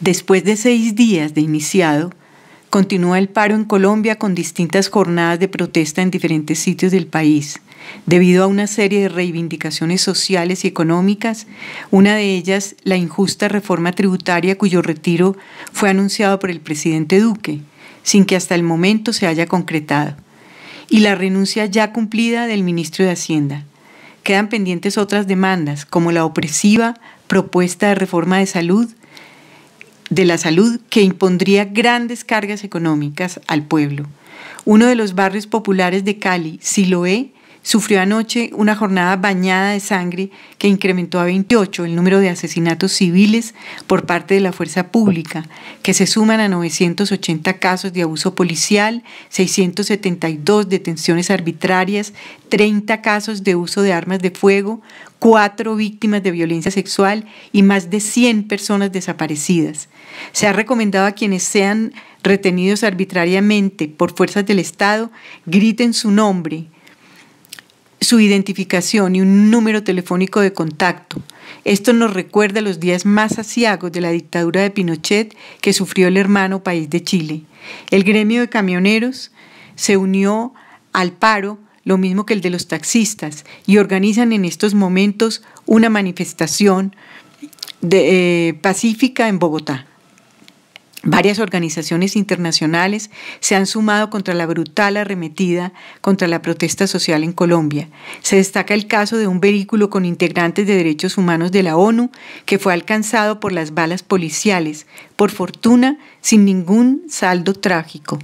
Después de seis días de iniciado, continúa el paro en Colombia con distintas jornadas de protesta en diferentes sitios del país, debido a una serie de reivindicaciones sociales y económicas, una de ellas la injusta reforma tributaria cuyo retiro fue anunciado por el presidente Duque, sin que hasta el momento se haya concretado, y la renuncia ya cumplida del ministro de Hacienda. Quedan pendientes otras demandas, como la opresiva propuesta de reforma de salud, de la salud que impondría grandes cargas económicas al pueblo. Uno de los barrios populares de Cali, Siloé, sufrió anoche una jornada bañada de sangre que incrementó a 28 el número de asesinatos civiles por parte de la fuerza pública, que se suman a 980 casos de abuso policial, 672 detenciones arbitrarias, 30 casos de uso de armas de fuego, 4 víctimas de violencia sexual y más de 100 personas desaparecidas. Se ha recomendado a quienes sean retenidos arbitrariamente por fuerzas del Estado, griten su nombre su identificación y un número telefónico de contacto. Esto nos recuerda los días más aciagos de la dictadura de Pinochet que sufrió el hermano país de Chile. El gremio de camioneros se unió al paro, lo mismo que el de los taxistas, y organizan en estos momentos una manifestación eh, pacífica en Bogotá. Varias organizaciones internacionales se han sumado contra la brutal arremetida contra la protesta social en Colombia. Se destaca el caso de un vehículo con integrantes de derechos humanos de la ONU que fue alcanzado por las balas policiales, por fortuna sin ningún saldo trágico.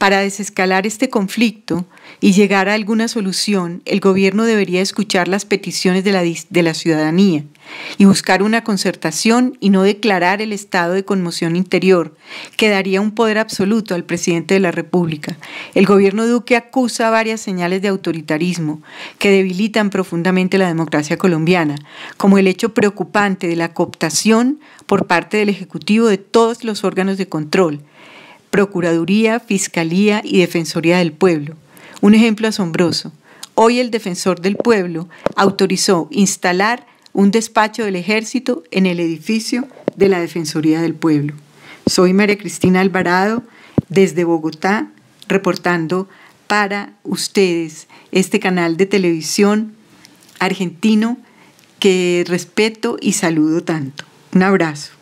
Para desescalar este conflicto y llegar a alguna solución, el gobierno debería escuchar las peticiones de la, ciudadanía y buscar una concertación y no declarar el estado de conmoción interior, que daría un poder absoluto al presidente de la República. El gobierno Duque acusa varias señales de autoritarismo que debilitan profundamente la democracia colombiana, como el hecho preocupante de la cooptación por parte del Ejecutivo de todos los órganos de control Procuraduría, Fiscalía y Defensoría del Pueblo. Un ejemplo asombroso. Hoy el defensor del pueblo autorizó instalar un despacho del ejército en el edificio de la Defensoría del Pueblo. Soy María Cristina Alvarado desde Bogotá, reportando para ustedes este canal de televisión argentino que respeto y saludo tanto. Un abrazo.